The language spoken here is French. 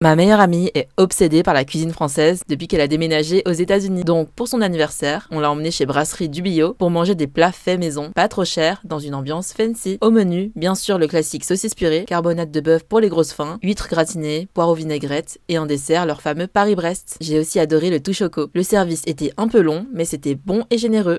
Ma meilleure amie est obsédée par la cuisine française depuis qu'elle a déménagé aux États-Unis. Donc pour son anniversaire, on l'a emmenée chez Brasserie du pour manger des plats faits maison, pas trop chers, dans une ambiance fancy. Au menu, bien sûr le classique saucisse purée, carbonate de bœuf pour les grosses fins, huîtres gratinées, poireaux vinaigrette et en dessert leur fameux Paris-Brest. J'ai aussi adoré le tout choco. Le service était un peu long, mais c'était bon et généreux.